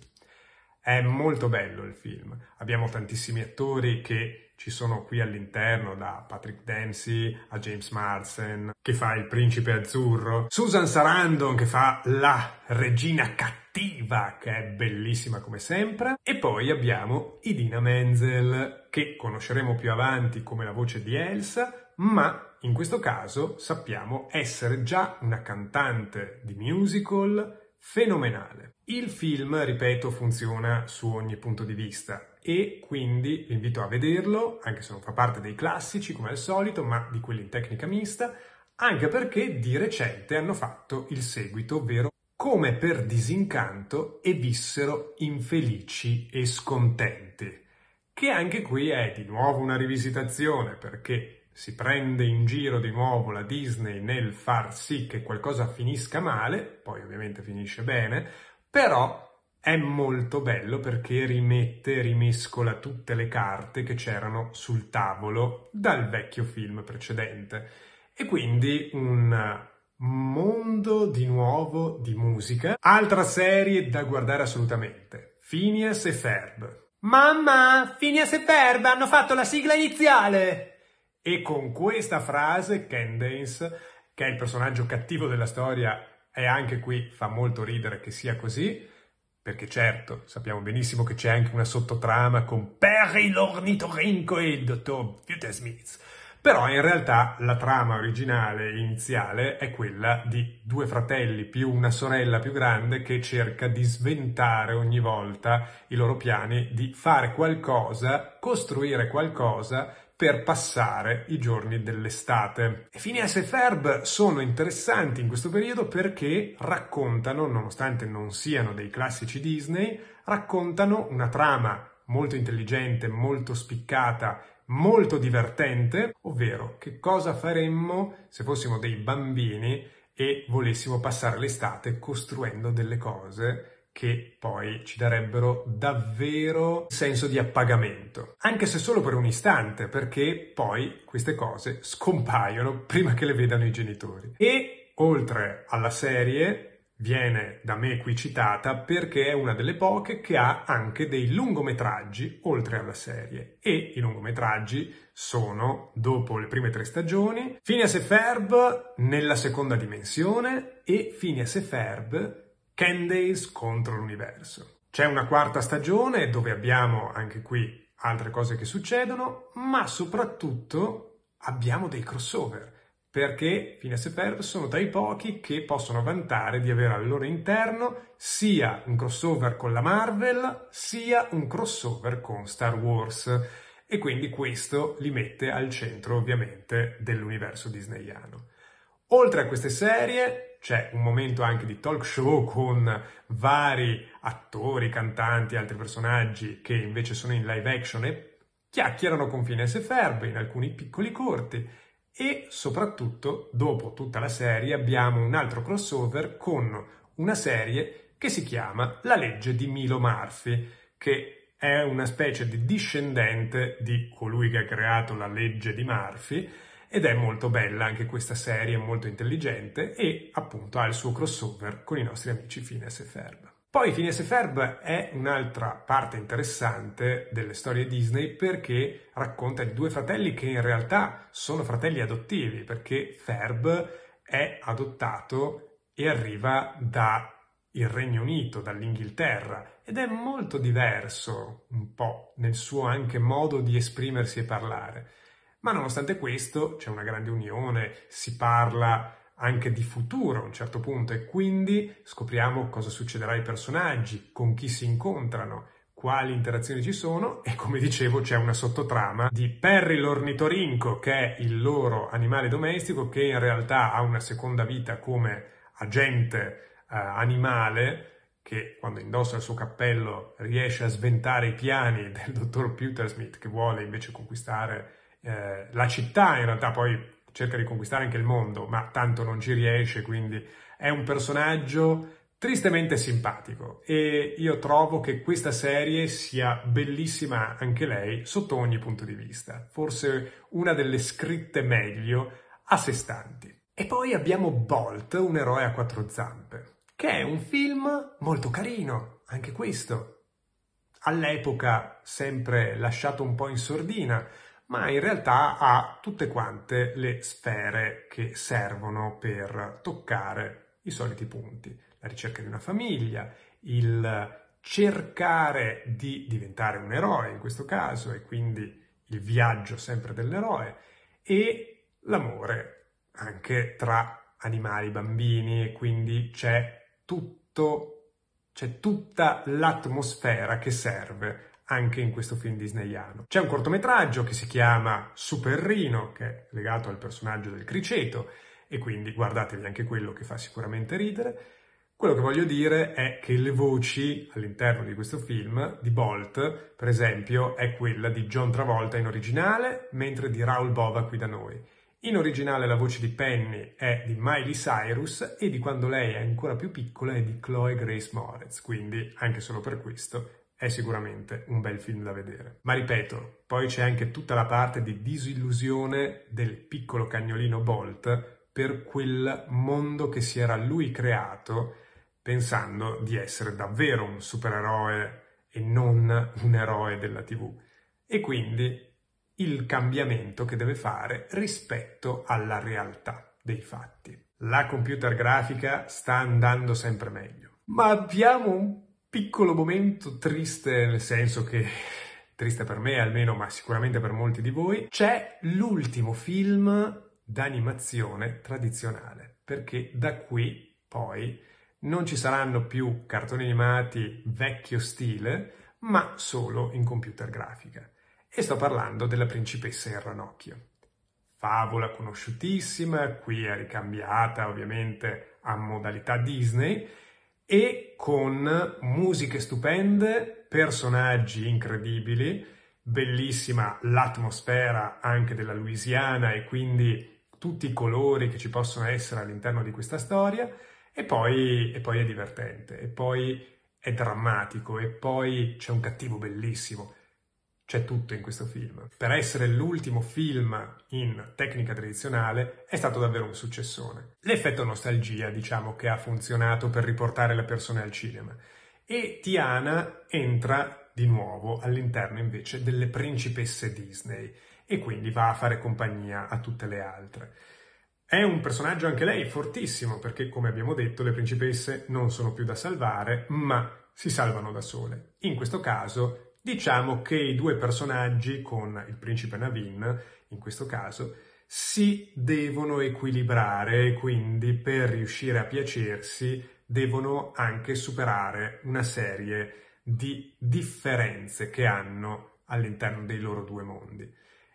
È molto bello il film, abbiamo tantissimi attori che ci sono qui all'interno da Patrick Dempsey a James Marsden che fa il principe azzurro, Susan Sarandon che fa la regina cattiva che è bellissima come sempre e poi abbiamo Idina Menzel che conosceremo più avanti come la voce di Elsa, ma in questo caso sappiamo essere già una cantante di musical fenomenale. Il film, ripeto, funziona su ogni punto di vista e quindi vi invito a vederlo, anche se non fa parte dei classici come al solito, ma di quelli in tecnica mista, anche perché di recente hanno fatto il seguito, ovvero come per disincanto e vissero infelici e scontenti, che anche qui è di nuovo una rivisitazione perché si prende in giro di nuovo la Disney nel far sì che qualcosa finisca male, poi ovviamente finisce bene, però è molto bello perché rimette, rimescola tutte le carte che c'erano sul tavolo dal vecchio film precedente e quindi un mondo di nuovo di musica. Altra serie da guardare assolutamente, Phineas e Ferb. Mamma, Phineas e Ferb hanno fatto la sigla iniziale! E con questa frase Candace, che è il personaggio cattivo della storia, e anche qui fa molto ridere che sia così, perché certo, sappiamo benissimo che c'è anche una sottotrama con Perry l'ornitorinco e il dottor Peter Smith. Però in realtà la trama originale, iniziale, è quella di due fratelli più una sorella più grande che cerca di sventare ogni volta i loro piani di fare qualcosa, costruire qualcosa per passare i giorni dell'estate. Phineas e Ferb sono interessanti in questo periodo perché raccontano, nonostante non siano dei classici Disney, raccontano una trama molto intelligente, molto spiccata, molto divertente, ovvero che cosa faremmo se fossimo dei bambini e volessimo passare l'estate costruendo delle cose che poi ci darebbero davvero senso di appagamento, anche se solo per un istante, perché poi queste cose scompaiono prima che le vedano i genitori. E oltre alla serie viene da me qui citata perché è una delle poche che ha anche dei lungometraggi oltre alla serie e i lungometraggi sono, dopo le prime tre stagioni, Phineas e Ferb nella seconda dimensione e Phineas e Ferb Candace contro l'universo. C'è una quarta stagione dove abbiamo anche qui altre cose che succedono, ma soprattutto abbiamo dei crossover perché Finesse e Ferb sono tra i pochi che possono vantare di avere al loro interno sia un crossover con la Marvel, sia un crossover con Star Wars. E quindi questo li mette al centro, ovviamente, dell'universo disneyano. Oltre a queste serie, c'è un momento anche di talk show con vari attori, cantanti, altri personaggi che invece sono in live action e chiacchierano con Finesse Ferbe in alcuni piccoli corti e soprattutto dopo tutta la serie abbiamo un altro crossover con una serie che si chiama La legge di Milo Murphy che è una specie di discendente di colui che ha creato la legge di Murphy ed è molto bella anche questa serie, molto intelligente e appunto ha il suo crossover con i nostri amici Phineas e Ferb. Poi Phineas e Ferb è un'altra parte interessante delle storie Disney perché racconta di due fratelli che in realtà sono fratelli adottivi perché Ferb è adottato e arriva dal Regno Unito, dall'Inghilterra ed è molto diverso un po' nel suo anche modo di esprimersi e parlare. Ma nonostante questo c'è una grande unione, si parla anche di futuro a un certo punto e quindi scopriamo cosa succederà ai personaggi, con chi si incontrano, quali interazioni ci sono e come dicevo c'è una sottotrama di Perry l'ornitorinco che è il loro animale domestico che in realtà ha una seconda vita come agente eh, animale che quando indossa il suo cappello riesce a sventare i piani del dottor Peter Smith che vuole invece conquistare eh, la città, in realtà poi cerca di conquistare anche il mondo, ma tanto non ci riesce, quindi è un personaggio tristemente simpatico e io trovo che questa serie sia bellissima anche lei sotto ogni punto di vista, forse una delle scritte meglio a sé stanti. E poi abbiamo Bolt, un eroe a quattro zampe, che è un film molto carino, anche questo. All'epoca sempre lasciato un po' in sordina, ma in realtà ha tutte quante le sfere che servono per toccare i soliti punti. La ricerca di una famiglia, il cercare di diventare un eroe in questo caso e quindi il viaggio sempre dell'eroe e l'amore anche tra animali bambini e quindi c'è tutto c'è tutta l'atmosfera che serve anche in questo film disneyano. C'è un cortometraggio che si chiama Superrino, che è legato al personaggio del Criceto, e quindi guardatevi anche quello che fa sicuramente ridere. Quello che voglio dire è che le voci all'interno di questo film, di Bolt, per esempio, è quella di John Travolta in originale, mentre di Raul Bova qui da noi. In originale la voce di Penny è di Miley Cyrus e di quando lei è ancora più piccola è di Chloe Grace Moretz, quindi anche solo per questo è sicuramente un bel film da vedere. Ma ripeto, poi c'è anche tutta la parte di disillusione del piccolo cagnolino Bolt per quel mondo che si era lui creato pensando di essere davvero un supereroe e non un eroe della TV. E quindi il cambiamento che deve fare rispetto alla realtà dei fatti. La computer grafica sta andando sempre meglio, ma abbiamo un piccolo momento triste, nel senso che triste per me almeno, ma sicuramente per molti di voi, c'è l'ultimo film d'animazione tradizionale, perché da qui poi non ci saranno più cartoni animati vecchio stile, ma solo in computer grafica. E sto parlando della principessa in ranocchio. Favola conosciutissima, qui è ricambiata ovviamente a modalità Disney, e con musiche stupende, personaggi incredibili, bellissima l'atmosfera anche della Louisiana e quindi tutti i colori che ci possono essere all'interno di questa storia e poi, e poi è divertente, e poi è drammatico, e poi c'è un cattivo bellissimo. C'è tutto in questo film. Per essere l'ultimo film in tecnica tradizionale è stato davvero un successone. L'effetto nostalgia, diciamo, che ha funzionato per riportare le persone al cinema. E Tiana entra di nuovo all'interno invece delle principesse Disney e quindi va a fare compagnia a tutte le altre. È un personaggio anche lei fortissimo perché, come abbiamo detto, le principesse non sono più da salvare, ma si salvano da sole. In questo caso diciamo che i due personaggi con il principe Navin, in questo caso, si devono equilibrare e quindi per riuscire a piacersi devono anche superare una serie di differenze che hanno all'interno dei loro due mondi.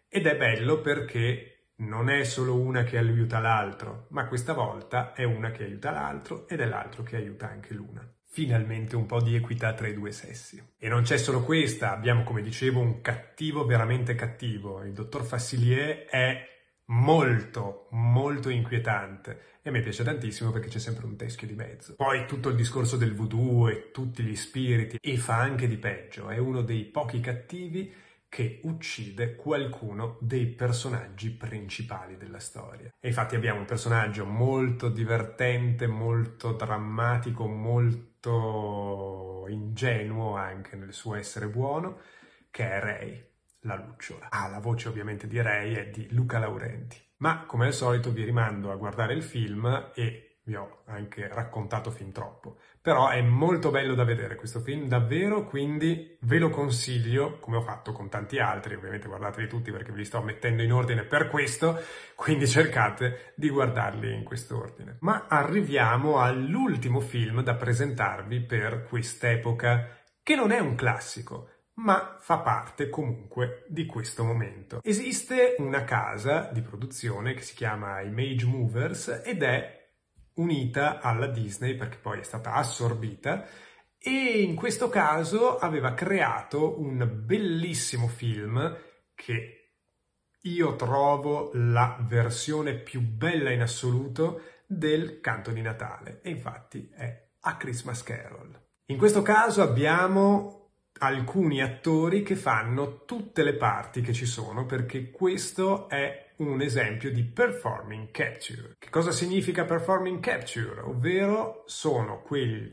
Ed è bello perché non è solo una che aiuta l'altro, ma questa volta è una che aiuta l'altro ed è l'altro che aiuta anche l'una. Finalmente un po' di equità tra i due sessi. E non c'è solo questa, abbiamo come dicevo un cattivo veramente cattivo. Il dottor Fassilier è molto, molto inquietante e a me piace tantissimo perché c'è sempre un teschio di mezzo. Poi tutto il discorso del voodoo e tutti gli spiriti e fa anche di peggio, è uno dei pochi cattivi che uccide qualcuno dei personaggi principali della storia. E infatti abbiamo un personaggio molto divertente, molto drammatico, molto molto ingenuo anche nel suo essere buono, che è Ray, la lucciola. Ah, la voce ovviamente di Ray è di Luca Laurenti. Ma come al solito vi rimando a guardare il film e vi ho anche raccontato fin troppo, però è molto bello da vedere questo film, davvero, quindi ve lo consiglio, come ho fatto con tanti altri, ovviamente guardateli tutti perché vi sto mettendo in ordine per questo, quindi cercate di guardarli in quest'ordine. Ma arriviamo all'ultimo film da presentarvi per quest'epoca, che non è un classico, ma fa parte comunque di questo momento. Esiste una casa di produzione che si chiama Image Movers ed è unita alla Disney perché poi è stata assorbita e in questo caso aveva creato un bellissimo film che io trovo la versione più bella in assoluto del canto di Natale e infatti è A Christmas Carol. In questo caso abbiamo alcuni attori che fanno tutte le parti che ci sono perché questo è un esempio di performing capture. Che cosa significa performing capture? Ovvero sono quegli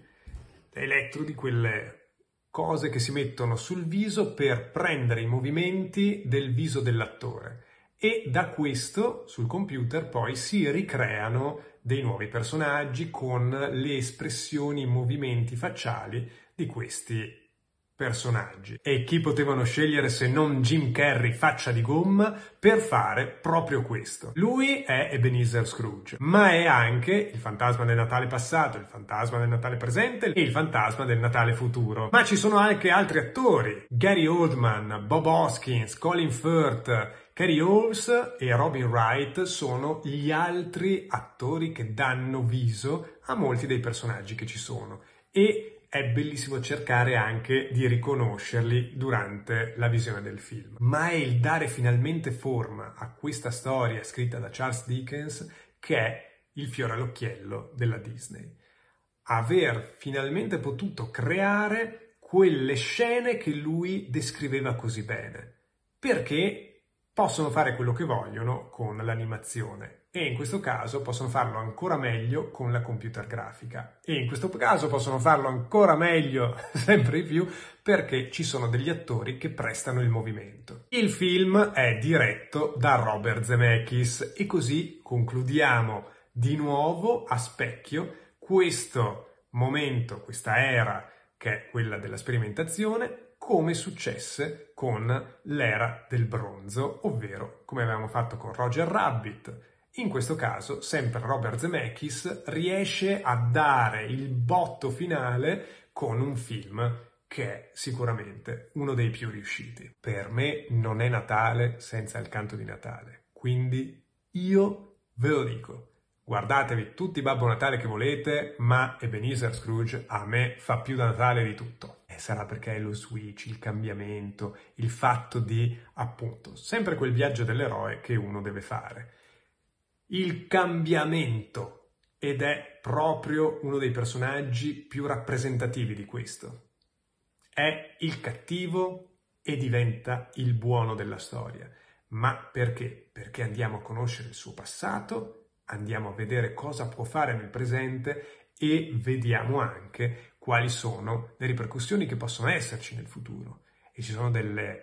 elettrodi, quelle cose che si mettono sul viso per prendere i movimenti del viso dell'attore e da questo sul computer poi si ricreano dei nuovi personaggi con le espressioni, i movimenti facciali di questi personaggi. E chi potevano scegliere se non Jim Carrey faccia di gomma per fare proprio questo? Lui è Ebenezer Scrooge, ma è anche il fantasma del Natale passato, il fantasma del Natale presente e il fantasma del Natale futuro. Ma ci sono anche altri attori, Gary Oldman, Bob Hoskins, Colin Firth, Cary Holmes e Robin Wright sono gli altri attori che danno viso a molti dei personaggi che ci sono e è bellissimo cercare anche di riconoscerli durante la visione del film. Ma è il dare finalmente forma a questa storia scritta da Charles Dickens che è il fiore all'occhiello della Disney. Aver finalmente potuto creare quelle scene che lui descriveva così bene, perché possono fare quello che vogliono con l'animazione e in questo caso possono farlo ancora meglio con la computer grafica e in questo caso possono farlo ancora meglio sempre di più perché ci sono degli attori che prestano il movimento. Il film è diretto da Robert Zemeckis e così concludiamo di nuovo a specchio questo momento, questa era che è quella della sperimentazione, come successe con l'era del bronzo, ovvero come avevamo fatto con Roger Rabbit in questo caso, sempre Robert Zemeckis riesce a dare il botto finale con un film che è sicuramente uno dei più riusciti. Per me non è Natale senza il canto di Natale, quindi io ve lo dico. Guardatevi tutti i Babbo Natale che volete, ma Ebenezer Scrooge a me fa più da Natale di tutto. E sarà perché è lo switch, il cambiamento, il fatto di, appunto, sempre quel viaggio dell'eroe che uno deve fare il cambiamento ed è proprio uno dei personaggi più rappresentativi di questo. È il cattivo e diventa il buono della storia. Ma perché? Perché andiamo a conoscere il suo passato, andiamo a vedere cosa può fare nel presente e vediamo anche quali sono le ripercussioni che possono esserci nel futuro. E ci sono delle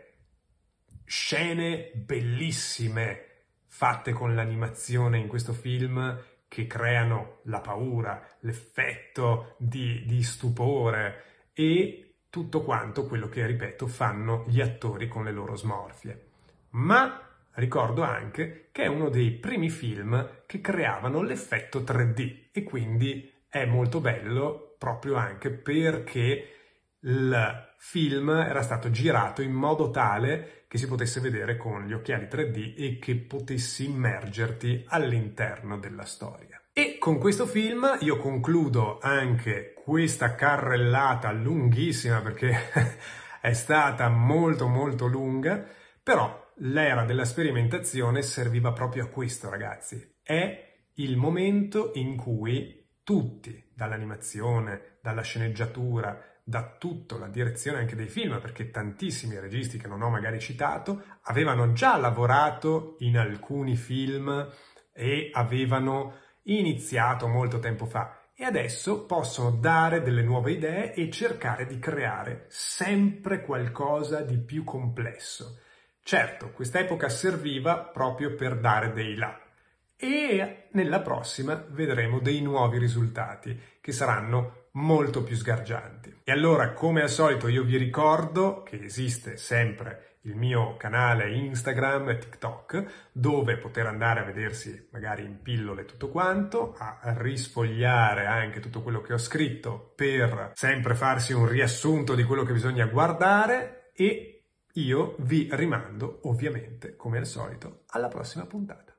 scene bellissime fatte con l'animazione in questo film che creano la paura, l'effetto di, di stupore e tutto quanto quello che, ripeto, fanno gli attori con le loro smorfie. Ma Ricordo anche che è uno dei primi film che creavano l'effetto 3D e quindi è molto bello proprio anche perché il film era stato girato in modo tale che si potesse vedere con gli occhiali 3D e che potessi immergerti all'interno della storia. E con questo film io concludo anche questa carrellata lunghissima perché è stata molto molto lunga, però l'era della sperimentazione serviva proprio a questo ragazzi. È il momento in cui tutti, dall'animazione, dalla sceneggiatura, da tutto, la direzione anche dei film, perché tantissimi registi che non ho magari citato avevano già lavorato in alcuni film e avevano iniziato molto tempo fa e adesso possono dare delle nuove idee e cercare di creare sempre qualcosa di più complesso. Certo, quest'epoca serviva proprio per dare dei là e nella prossima vedremo dei nuovi risultati che saranno molto più sgargianti. E allora, come al solito, io vi ricordo che esiste sempre il mio canale Instagram e TikTok, dove poter andare a vedersi magari in pillole tutto quanto, a risfogliare anche tutto quello che ho scritto per sempre farsi un riassunto di quello che bisogna guardare e io vi rimando ovviamente, come al solito, alla prossima puntata.